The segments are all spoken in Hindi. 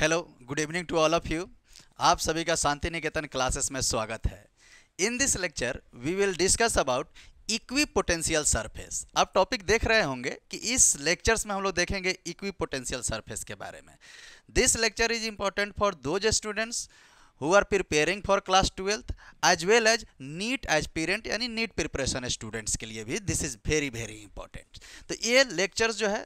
hello good evening to all of you आप सभी का शांति निकेतन क्लासेस में स्वागत है in this lecture we will discuss about equipotential surface आप टॉपिक देख रहे होंगे कि इस लेक्चर्स में हम लोग देखेंगे इक्वी पोटेंशियल सरफेस के बारे में this lecture is important for those students who are preparing for class twelfth as well as NEET as parent यानी नीट प्रिपरेशन स्टूडेंट्स के लिए भी this is very very important तो ये लेक्चर्स जो है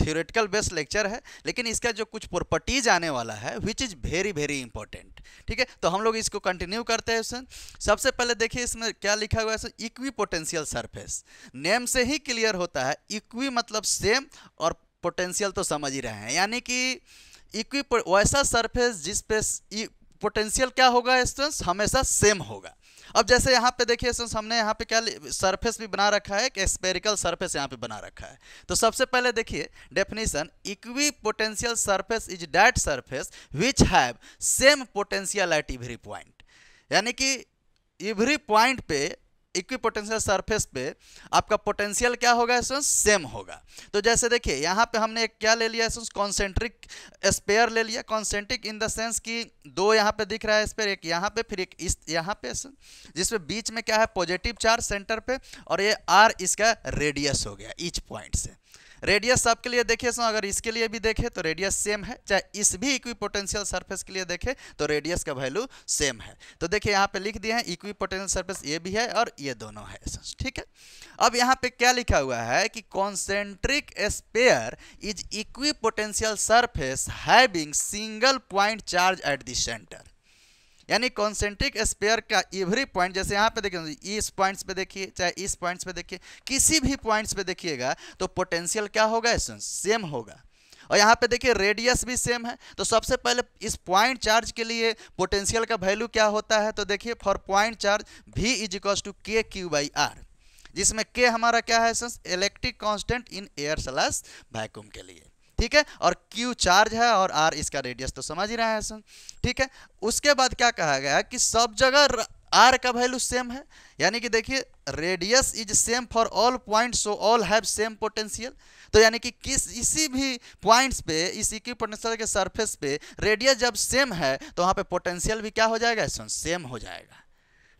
थियोरेटिकल बेस्ड लेक्चर है लेकिन इसका जो कुछ प्रॉपर्टीज आने वाला है which is very very important ठीक है तो हम लोग इसको कंटिन्यू करते हैं सर सबसे पहले देखिए इसमें क्या लिखा हुआ है sir equipotential surface name से ही क्लियर होता है इक्वी मतलब सेम और पोटेंशियल तो समझ ही रहे हैं यानी कि इक्वी वैसा सरफेस जिस पे पोटेंशियल e- क्या होगा स्टूडेंट्स हमेशा सेम होगा अब जैसे यहाँ पे देखिए हमने यहाँ पे क्या सरफेस भी बना रखा है एक स्पेरिकल सरफेस यहाँ पे बना रखा है तो सबसे पहले देखिए definition equipotential surface is that surface which have same potential at every point यानी कि इवरी पॉइंट पे इक्वी पोटेंशियल सरफेस पे आपका पोटेंशियल क्या होगा एसेंस सेम होगा तो जैसे देखिए यहाँ पे हमने क्या ले लिया एसेंस कॉन्सेंट्रिक स्पेयर ले लिया कॉन्सेंट्रिक इन द सेंस कि दो यहाँ पे दिख रहा है स्पेयर एक यहाँ पे फिर एक इस यहाँ पे जिसमें बीच में क्या है पॉजिटिव चार्ज सेंटर पे और ये आर इसका रेडियस हो गया इच पॉइंट से रेडियस सबके लिए देखिए सो अगर इसके लिए भी देखें तो रेडियस सेम है चाहे इस भी इक्वी पोटेंशियल सर्फेस के लिए देखें तो रेडियस का वैल्यू सेम है तो देखिए यहाँ पे लिख दिए हैं इक्वी पोटेंशियल सर्फेस ये भी है और ये दोनों है ठीक है अब यहाँ पे क्या लिखा हुआ है कि concentric sphere is equipotential surface having single point charge at center यानी कॉन्सेंट्रिक स्पेयर का एवरी पॉइंट जैसे यहाँ पे देखिए इस पॉइंट्स पे देखिए चाहे इस पॉइंट्स पे देखिए किसी भी पॉइंट्स पे देखिएगा तो पोटेंशियल क्या होगा सेम होगा और यहाँ पे देखिए रेडियस भी सेम है तो सबसे पहले इस पॉइंट चार्ज के लिए पोटेंशियल का वैल्यू क्या होता है तो देखिए for point charge V is equals to K Q by R जिसमें के हमारा क्या है electric constant in air slash vacuum के लिए ठीक है और Q चार्ज है और R इसका रेडियस तो समझ ही रहा है सर ठीक है उसके बाद क्या कहा गया कि सब जगह R का वैल्यू सेम है यानी कि देखिए radius is same for all point so all have same potential तो यानी कि किस इसी भी पॉइंट्स पे इस इक्वी पोटेंशियल के सरफेस पे रेडियस जब सेम है तो वहाँ पे पोटेंशियल भी क्या हो जाएगा सेम हो जाएगा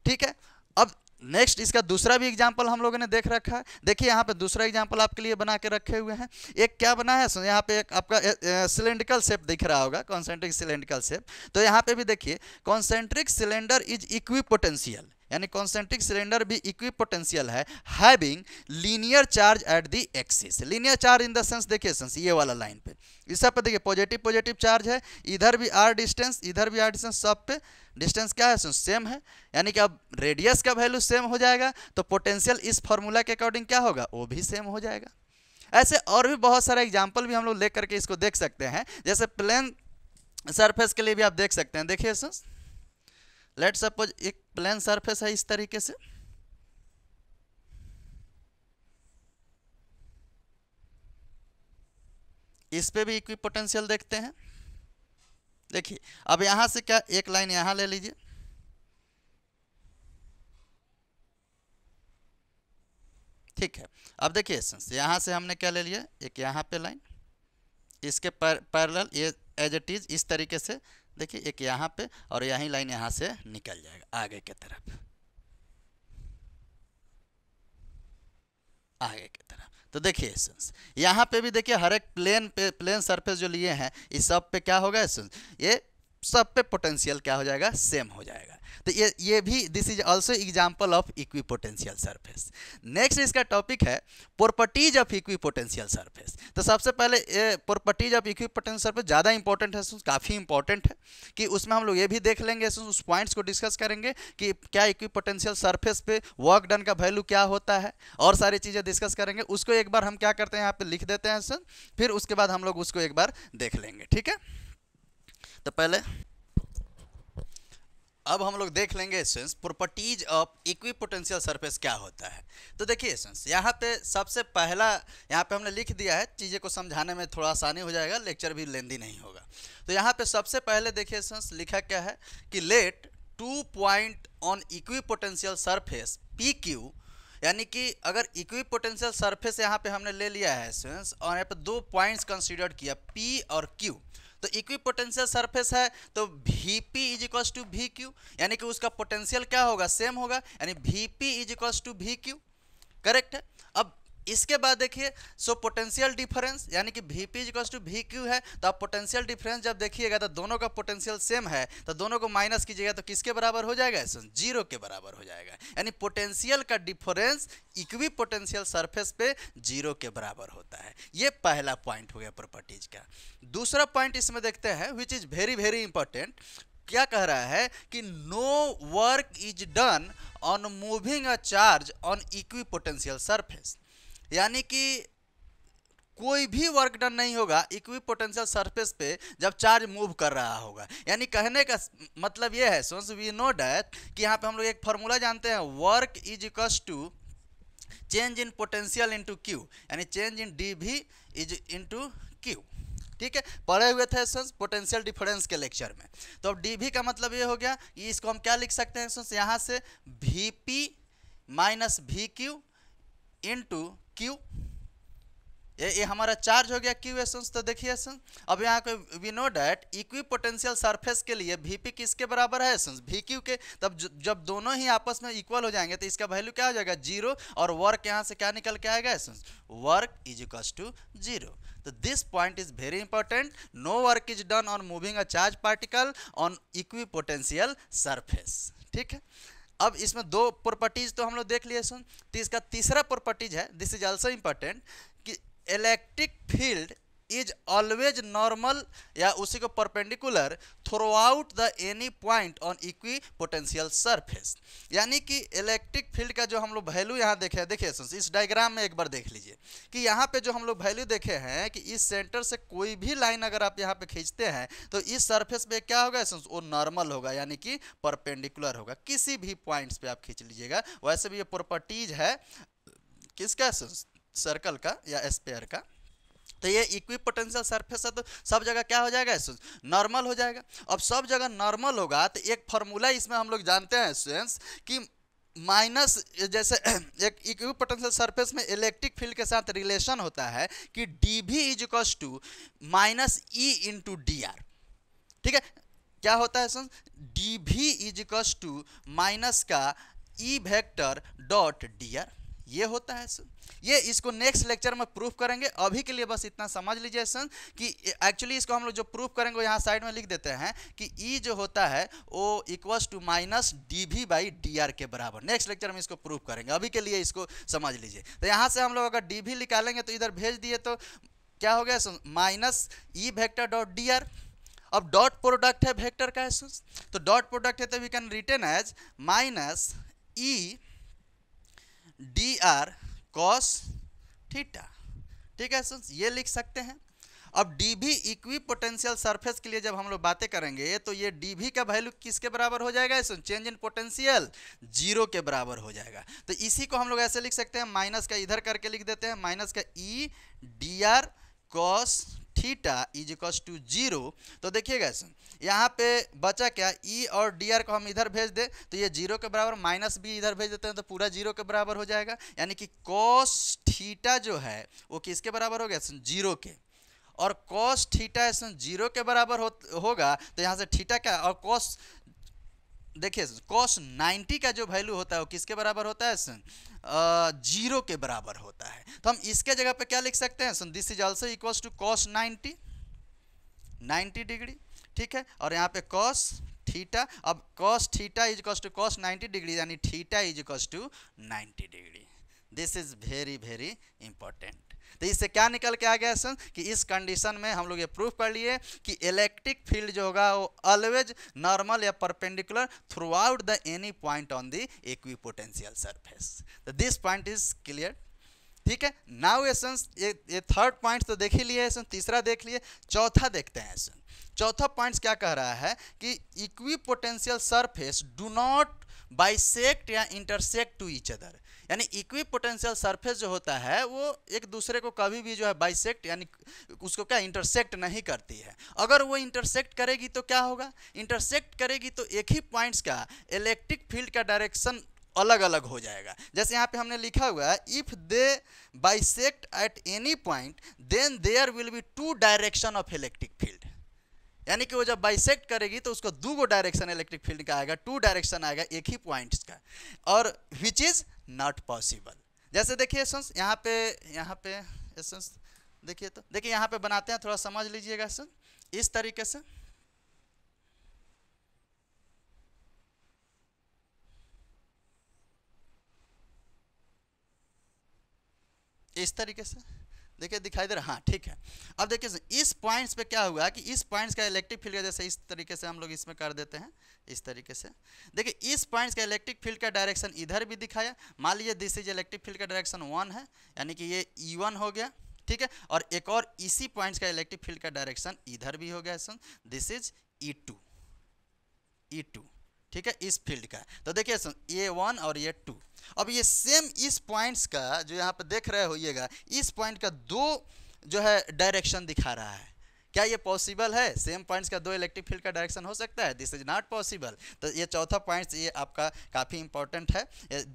ठीक है अब नेक्स्ट इसका दूसरा भी एग्जाम्पल हम लोगों ने देख रखा है देखिए यहाँ पे दूसरा एग्जाम्पल आपके लिए बना के रखे हुए हैं एक क्या बना है यहाँ पे एक आपका सिलेंड्रिकल शेप दिख रहा होगा कॉन्सेंट्रिक सिलेंड्रिकल शेप तो यहाँ पे भी देखिए concentric cylinder is equipotential यानी कॉन्सेंट्रिक सिलेंडर भी इक्वी पोटेंशियल है having linear charge at the axis linear charge in the sense देखिए सेंस ये वाला लाइन पे इस सब पे देखिए पॉजिटिव पॉजिटिव चार्ज है इधर भी आर डिस्टेंस इधर भी आर डिस्टेंस सब पे डिस्टेंस क्या है सेंस सेम है यानी कि अब रेडियस का वैल्यू सेम हो जाएगा तो पोटेंशियल इस फॉर्मूला के अकॉर्डिंग क्या होगा वो भी सेम हो जाएगा ऐसे और भी बहुत सारे एग्जाम्पल भी हम लोग ले करके इसको देख सकते हैं जैसे प्लेन सरफेस के लिए भी आप देख सकते हैं देखिए सेंस लेट सपोज एक प्लेन सरफेस है इस तरीके से इस पे भी इक्वी पोटेंशियल देखते हैं देखिए अब यहां से क्या एक लाइन यहाँ ले लीजिए ठीक है अब देखिए एसेंस यहां से हमने क्या ले लिया एक यहां पे लाइन इसके पैरल ये एज इट इज़ इस तरीके से देखिए एक यहाँ पे और यही लाइन यहाँ से निकल जाएगा आगे की तरफ आगे की तरफ तो देखिए एसेंस यहाँ पे भी देखिए हर एक प्लेन पे प्लेन सरफेस जो लिए हैं इस सब पे क्या होगा एसेंस ये सब पे पोटेंशियल क्या हो जाएगा सेम हो जाएगा तो ये ये भी this is also example of equipotential surface next इसका टॉपिक है properties of equipotential surface तो सबसे पहले properties of equipotential surface ज़्यादा इंपॉर्टेंट है काफ़ी इंपॉर्टेंट है कि उसमें हम लोग ये भी देख लेंगे उस पॉइंट्स को डिस्कस करेंगे कि क्या इक्वी पोटेंशियल सरफेस पे वर्क डन का वैल्यू क्या होता है और सारी चीज़ें डिस्कस करेंगे उसको एक बार हम क्या करते हैं यहाँ पर लिख देते हैं फिर उसके बाद हम लोग उसको एक बार देख लेंगे ठीक है तो पहले अब हम लोग देख लेंगे essence properties of equipotential surface क्या होता है तो देखिए एसेंस यहाँ पे सबसे पहला यहाँ पे हमने लिख दिया है चीज़ें को समझाने में थोड़ा आसानी हो जाएगा लेक्चर भी लेंदी नहीं होगा तो यहाँ पे सबसे पहले देखिए एसेंस लिखा क्या है कि let two point on equipotential surface P Q यानी कि अगर इक्वी पोटेंशियल सर्फेस यहाँ पे हमने ले लिया है एसेंस और यहाँ पर दो पॉइंट्स कंसिडर किया पी और क्यू तो इक्वी पोटेंशियल सरफेस है तो V P is equals to V Q यानी कि उसका पोटेंशियल क्या होगा सेम होगा यानी V P is equals to V Q correct है अब इसके बाद देखिए सो पोटेंशियल डिफरेंस यानी कि V P equals to V Q है तो आप पोटेंशियल डिफरेंस जब देखिएगा तो दोनों का पोटेंशियल सेम है तो दोनों को माइनस कीजिएगा तो किसके बराबर हो जाएगा जीरो के बराबर हो जाएगा यानी पोटेंशियल का डिफरेंस इक्वी पोटेंशियल सर्फेस पे जीरो के बराबर होता है ये पहला पॉइंट हो गया प्रॉपर्टीज का दूसरा पॉइंट इसमें देखते हैं which is very very important क्या कह रहा है कि no work is done on moving a charge on equipotential surface यानी कि कोई भी वर्क डन नहीं होगा इक्वी पोटेंशियल सरफेस पे जब चार्ज मूव कर रहा होगा यानी कहने का मतलब ये है सोन्स वी नो डैट कि यहाँ पे हम लोग एक फॉर्मूला जानते हैं work is equals to change in potential into Q यानी change in D V is into Q ठीक है पढ़े हुए थे सोन्स पोटेंशियल डिफरेंस के लेक्चर में तो अब डी का मतलब ये हो गया इसको हम क्या लिख सकते हैं सोन्स यहाँ से V P minus V Q into Q ये ये हमारा चार्ज हो गया क्यू एसन्स तो देखिए एसन्स अब यहाँ को we know that equipotential surface के लिए वी पी किसके बराबर है एसन्स वी क्यू के तब जब दोनों ही आपस में इक्वल हो जाएंगे तो इसका वैल्यू क्या हो जाएगा जीरो और वर्क यहाँ से क्या निकल के आएगा essence work is equals to zero तो this point is very important no work is done on moving a charge particle on equipotential surface ठीक है अब इसमें दो प्रॉपर्टीज तो हम लोग देख लिए सुन तो इसका तीसरा प्रॉपर्टीज है दिस इज ऑल्सो इम्पोर्टेंट कि electric field is always normal या उसी को perpendicular through out the any point on equipotential surface यानी कि इलेक्ट्रिक फील्ड का जो हम लोग वैल्यू यहाँ देखे हैं देखिए इस डायग्राम में एक बार देख लीजिए कि यहाँ पे जो हम लोग वैल्यू देखे हैं कि इस सेंटर से कोई भी लाइन अगर आप यहाँ पे खींचते हैं तो इस सरफेस पे क्या होगा एसेंस वो नॉर्मल होगा यानी कि परपेंडिकुलर होगा किसी भी पॉइंट्स पे आप खींच लीजिएगा वैसे भी ये प्रॉपर्टीज है किसका सर्कल का या स्पेयर का तो ये इक्वी पोटेंशियल सरफेस है तो सब जगह क्या हो जाएगा नॉर्मल हो जाएगा अब सब जगह नॉर्मल होगा तो एक फॉर्मूला इसमें हम लोग जानते हैं स्टूडेंट्स कि माइनस जैसे एक इक्वी पोटेंशियल सरफेस में इलेक्ट्रिक फील्ड के साथ रिलेशन होता है कि D V is equals to minus E into D R ठीक है क्या होता है सुन डी भी इज इक्व टू माइनस का E vector dot D R ये होता है सर ये इसको नेक्स्ट लेक्चर में प्रूफ करेंगे अभी के लिए बस इतना समझ लीजिए सर कि एक्चुअली इसको हम लोग जो प्रूफ करेंगे यहाँ साइड में लिख देते हैं कि ई e जो होता है वो equals to minus D V by D R के बराबर नेक्स्ट लेक्चर में इसको प्रूफ करेंगे अभी के लिए इसको समझ लीजिए तो यहाँ से हम लोग अगर डी वी निकालेंगे तो इधर भेज दिए तो क्या हो गया sir minus E vector dot D R अब डॉट प्रोडक्ट है वेक्टर का है सर तो डॉट प्रोडक्ट है तो we can return as minus E D R cos theta ठीक है स्टूडेंट्स ये लिख सकते हैं अब डी भी इक्वी पोटेंशियल सरफेस के लिए जब हम लोग बातें करेंगे तो ये डी भी का वैल्यू किसके बराबर हो जाएगा सुन चेंज इन पोटेंशियल जीरो के बराबर हो जाएगा तो इसी को हम लोग ऐसे लिख सकते हैं माइनस का इधर करके लिख देते हैं माइनस का E D R cos theta is equals to zero तो देखिएगा यहाँ पे बचा क्या ई e और डी आर को हम इधर भेज दें तो ये जीरो के बराबर माइनस बी इधर भेज देते हैं तो पूरा जीरो के बराबर हो जाएगा यानी कि कॉस थीटा जो है वो किसके बराबर हो गया जीरो के और कॉस थीटा जीरो के बराबर हो होगा तो यहाँ से थीटा क्या और कॉस देखिए कॉस 90 का जो वैल्यू होता है वो किसके बराबर होता है सन जीरो के बराबर होता है तो हम इसके जगह पे क्या लिख सकते हैं सन this is also equals to cos 90 90 degree ठीक है और यहाँ पे कॉस थीटा अब cos theta is cos two cos 90 degree यानी theta is cos two 90 degree this is very very important तो इससे क्या निकल के आ गया कि इस कंडीशन में हम लोग ये प्रूफ कर लिए कि इलेक्ट्रिक फील्ड जो होगा वो ऑलवेज नॉर्मल या perpendicular through out the any point on the equipotential surface तो दिस पॉइंट इज क्लियर ठीक है नाउ एसेंस ये ये थर्ड पॉइंट तो देख ही लिए एसेंस तीसरा देख लिए चौथा देखते हैं एसेंस चौथा पॉइंट क्या कह रहा है कि equipotential surface do not bisect या इंटरसेक्ट टू इच अदर यानी इक्वी पोटेंशियल सरफेस जो होता है वो एक दूसरे को कभी भी जो है बाइसेक्ट यानी उसको क्या इंटरसेक्ट नहीं करती है अगर वो इंटरसेक्ट करेगी तो क्या होगा इंटरसेक्ट करेगी तो एक ही पॉइंट्स का इलेक्ट्रिक फील्ड का डायरेक्शन अलग अलग हो जाएगा जैसे यहाँ पे हमने लिखा हुआ है if they bisect at any point then there will be two direction of electric field यानी कि वो जब बाइसेक्ट करेगी तो उसको दो गो डायरेक्शन इलेक्ट्रिक फील्ड का आएगा टू डायरेक्शन आएगा एक ही पॉइंट्स का और विच इज़ नॉट पॉसिबल जैसे देखिए एसेंस यहाँ पे यहाँ पे एसेंस देखिए तो देखिए यहाँ पे बनाते हैं थोड़ा समझ लीजिएगा सर इस तरीके से इस तरीके से देखिए दिखाई दे रहा हाँ ठीक है अब देखिए इस पॉइंट्स पे क्या हुआ कि इस पॉइंट्स का इलेक्ट्रिक फील्ड का जैसे इस तरीके से हम लोग इसमें कर देते हैं इस तरीके से देखिए इस पॉइंट्स का इलेक्ट्रिक फील्ड का डायरेक्शन इधर भी दिखाया मान लीजिए दिस इज इलेक्ट्रिक फील्ड का डायरेक्शन वन है यानी कि ये ई e हो गया ठीक है और एक और इसी पॉइंट्स का इलेक्ट्रिक फील्ड का डायरेक्शन इधर भी हो गया this is E two E two ठीक है इस फील्ड का तो देखिए ये वन और ये टू अब ये सेम इस पॉइंट्स का जो यहाँ पर देख रहे होइएगा इस पॉइंट का दो जो है डायरेक्शन दिखा रहा है क्या ये पॉसिबल है सेम पॉइंट्स का दो इलेक्ट्रिक फील्ड का डायरेक्शन हो सकता है दिस इज नॉट पॉसिबल तो ये चौथा पॉइंट्स ये आपका काफ़ी इंपॉर्टेंट है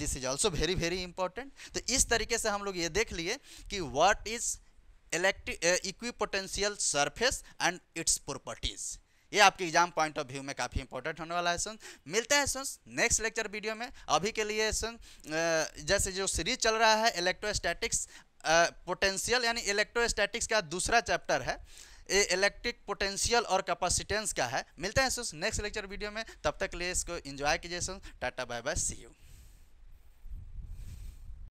this is also very very important तो इस तरीके से हम लोग ये देख लिए कि what is electric equipotential surface and its properties ये आपके एग्जाम पॉइंट ऑफ व्यू में काफ़ी इंपॉर्टेंट होने वाला है सुन मिलते हैं सुन नेक्स्ट लेक्चर वीडियो में अभी के लिए सुन जैसे जो सीरीज चल रहा है इलेक्ट्रोस्टैटिक्स पोटेंशियल यानी इलेक्ट्रोस्टैटिक्स का दूसरा चैप्टर है ये इलेक्ट्रिक पोटेंशियल और कैपेसिटेंस का है मिलते हैं सुन नेक्स्ट लेक्चर वीडियो में तब तक लिए इसको इन्जॉय कीजिए सुन tata bye bye see you